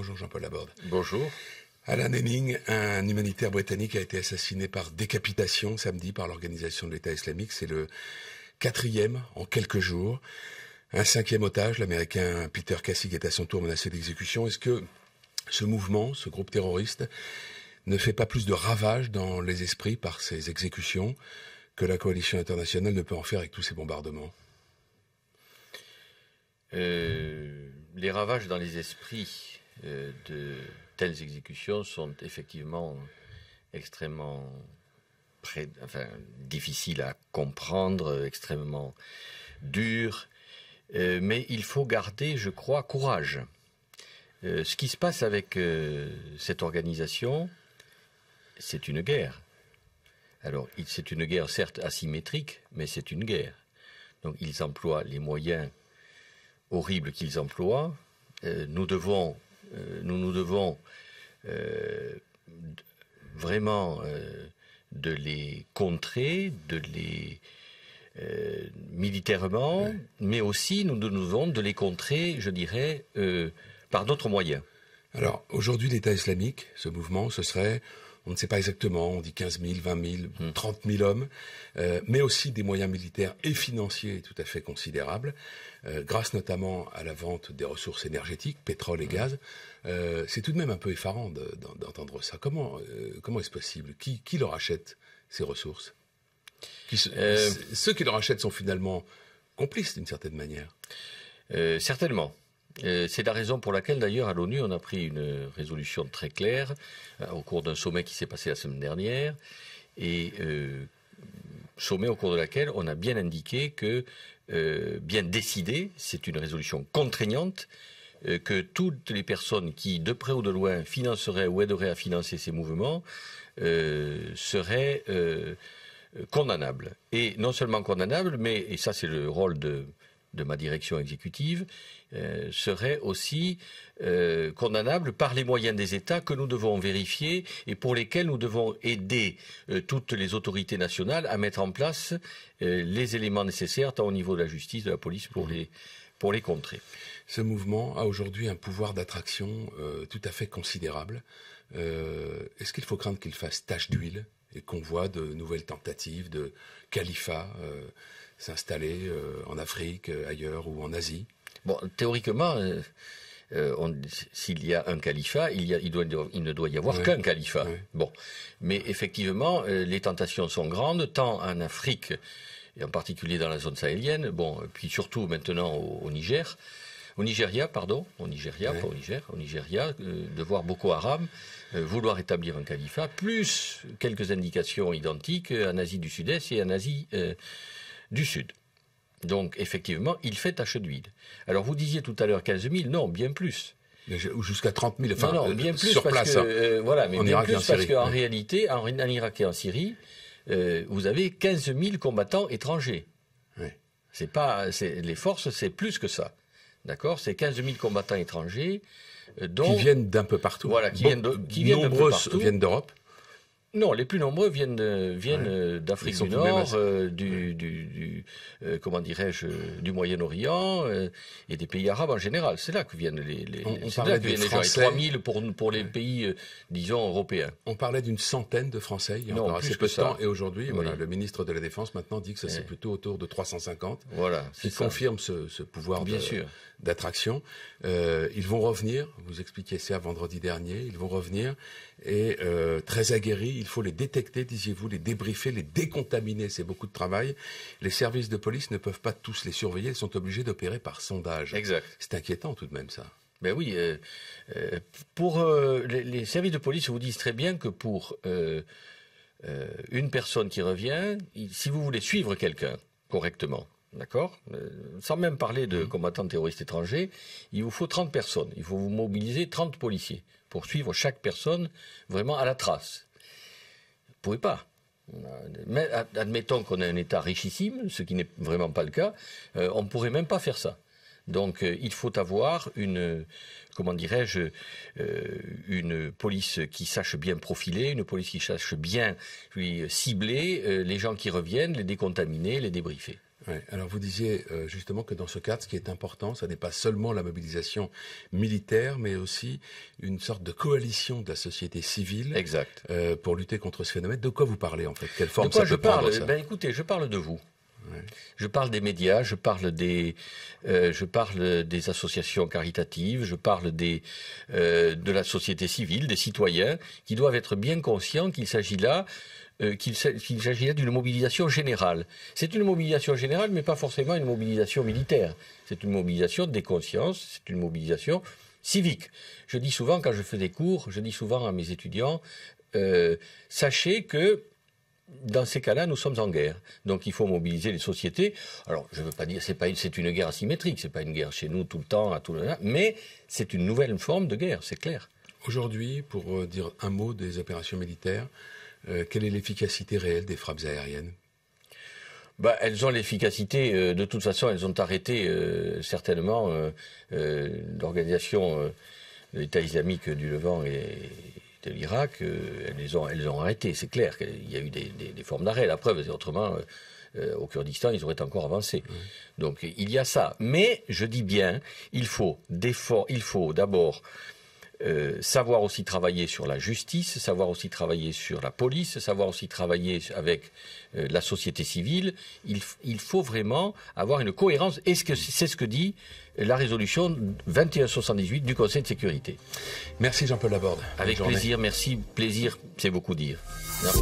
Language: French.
Bonjour Jean-Paul Laborde. Bonjour. Alain Henning, un humanitaire britannique, a été assassiné par décapitation samedi par l'organisation de l'État islamique. C'est le quatrième en quelques jours. Un cinquième otage, l'Américain Peter Kassig, est à son tour menacé d'exécution. Est-ce que ce mouvement, ce groupe terroriste, ne fait pas plus de ravages dans les esprits par ces exécutions que la coalition internationale ne peut en faire avec tous ces bombardements euh, Les ravages dans les esprits, euh, de telles exécutions sont effectivement extrêmement difficiles à comprendre, extrêmement dures. Euh, mais il faut garder, je crois, courage. Euh, ce qui se passe avec cette organisation, c'est une guerre. Alors, c'est une guerre certes asymétrique, mais c'est une guerre. Donc, ils emploient les moyens horribles qu'ils emploient. nous devons euh, nous nous devons euh, vraiment euh, de les contrer, de les militairement, mais aussi nous devons de les contrer, je dirais, par d'autres moyens. Alors aujourd'hui, l'État islamique, ce mouvement, ce serait on ne sait pas exactement, on dit 15 000, 20 000, 30 000 hommes, euh, mais aussi des moyens militaires et financiers tout à fait considérables, euh, grâce notamment à la vente des ressources énergétiques, pétrole et hmm. gaz. Euh, c'est tout de même un peu effarant d'entendre ça. Comment, comment est-ce possible qui, qui, leur achète ces ressources Ceux qui leur achètent sont finalement complices d'une certaine manière. certainement. Euh, c'est la raison pour laquelle, d'ailleurs, à l'ONU, on a pris une résolution très claire euh, au cours d'un sommet qui s'est passé la semaine dernière, et euh, sommet au cours de laquelle on a bien indiqué que, bien décidé, c'est une résolution contraignante, que toutes les personnes qui, de près ou de loin, financeraient ou aideraient à financer ces mouvements seraient condamnables. Et non seulement condamnables, mais, et ça c'est le rôle de de ma direction exécutive euh, serait aussi euh, condamnable par les moyens des États que nous devons vérifier et pour lesquels nous devons aider euh, toutes les autorités nationales à mettre en place les éléments nécessaires tant au niveau de la justice, de la police pour mmh. les, pour les contrer ce mouvement a aujourd'hui un pouvoir d'attraction euh, tout à fait considérable. Euh, est-ce qu'il faut craindre qu'il fasse tache d'huile et qu'on voit de nouvelles tentatives de califat euh, s'installer en Afrique, ailleurs ou en Asie Bon, théoriquement. s'il y a un califat, il, ne doit y avoir qu'un califat. Bon, mais effectivement, les tentations sont grandes, tant en Afrique et en particulier dans la zone sahélienne, bon, puis surtout maintenant au Niger au Nigeria, pardon, au Nigeria, pas au Niger, au Nigeria, euh, de voir Boko Haram euh, vouloir établir un califat, plus quelques indications identiques euh, en Asie du Sud-Est et en Asie du Sud. Donc, effectivement, il fait tache d'huile. Alors, vous disiez tout à l'heure 15 000, non, bien plus. Ou Jusqu'à 30 000, enfin, bien plus sur place. Que, hein. voilà, mais en bien plus parce qu'en réalité, en, Irak et en Syrie, vous avez 15 000 combattants étrangers. C'est pas, les forces, c'est plus que ça. D'accord C'est 15 000 combattants étrangers. Euh, dont, qui viennent d'un peu partout. Voilà, qui viennent viennent d'Europe. Non, les plus nombreux viennent viennent euh, d'Afrique du Nord, euh, du, euh, comment dirais-je, du Moyen-Orient et des pays arabes en général. C'est là que viennent les, les on, là que 3000 pour pour les pays disons européens. On parlait d'une centaine de Français il y a peu de temps et aujourd'hui le ministre de la Défense maintenant dit que ça c'est plutôt autour de 350. Voilà, qui confirme ce, pouvoir d'attraction. ils vont revenir, vous expliquiez ça vendredi dernier, ils vont revenir et très aguerris, il faut les détecter, disiez-vous, les débriefer, les décontaminer. C'est beaucoup de travail. Les services de police ne peuvent pas tous les surveiller. Ils sont obligés d'opérer par sondage. Exact. C'est inquiétant tout de même ça. Ben oui, euh, euh, pour euh, les, services de police vous disent très bien que pour une personne qui revient, si vous voulez suivre quelqu'un correctement, d'accord, sans même parler de mmh. combattants terroristes étrangers, il vous faut 30 personnes, il faut vous mobiliser 30 policiers pour suivre chaque personne vraiment à la trace ne pouvez pas. admettons qu'on ait un État richissime, ce qui n'est vraiment pas le cas, euh, on ne pourrait même pas faire ça. Donc euh, il faut avoir une, comment dirais-je, euh, une police qui sache bien profiler, une police qui sache bien cibler les gens qui reviennent, les décontaminer, les débriefer. Alors vous disiez euh, justement que dans ce cadre, ce qui est important, ce n'est pas seulement la mobilisation militaire, mais aussi une sorte de coalition de la société civile exact. Euh, pour lutter contre ce phénomène. De quoi vous parlez en fait Quelle forme de quoi je parle eh ben, Écoutez, je parle de vous. Je parle des médias, je parle des, euh, je parle des associations caritatives, je parle des, euh, de la société civile, des citoyens, qui doivent être bien conscients qu'il s'agit là euh, qu'il s'agit là d'une mobilisation générale. C'est une mobilisation générale, mais pas forcément une mobilisation militaire. C'est une mobilisation des consciences, c'est une mobilisation civique. Je dis souvent, quand je fais des cours, je dis souvent à mes étudiants, sachez que dans ces cas-là, nous sommes en guerre. Donc il faut mobiliser les sociétés. Alors je ne veux pas dire c'est pas c'est une guerre asymétrique, c'est pas une guerre chez nous tout le temps à tout le mais c'est une nouvelle forme de guerre, c'est clair. Aujourd'hui, pour euh, dire un mot des opérations militaires, euh, quelle est l'efficacité réelle des frappes aériennes bah, elles ont l'efficacité. Euh, de toute façon, elles ont arrêté certainement l'organisation l'État islamique du Levant et, de l'Irak, euh, elles, les ont, elles ont arrêté. C'est clair qu'il y a eu des, formes d'arrêt. La preuve, c'est autrement, euh, euh, au Kurdistan, ils auraient encore avancé. Donc il y a ça. Mais je dis bien, il faut, il faut d'abord euh, savoir aussi travailler sur la justice, savoir aussi travailler sur la police, savoir aussi travailler avec euh, la société civile. Il, il, faut vraiment avoir une cohérence. est-ce que c'est ce que dit la résolution 2178 du Conseil de sécurité. Merci Jean-Paul Laborde. Avec plaisir, merci. Plaisir, c'est beaucoup dire. Merci.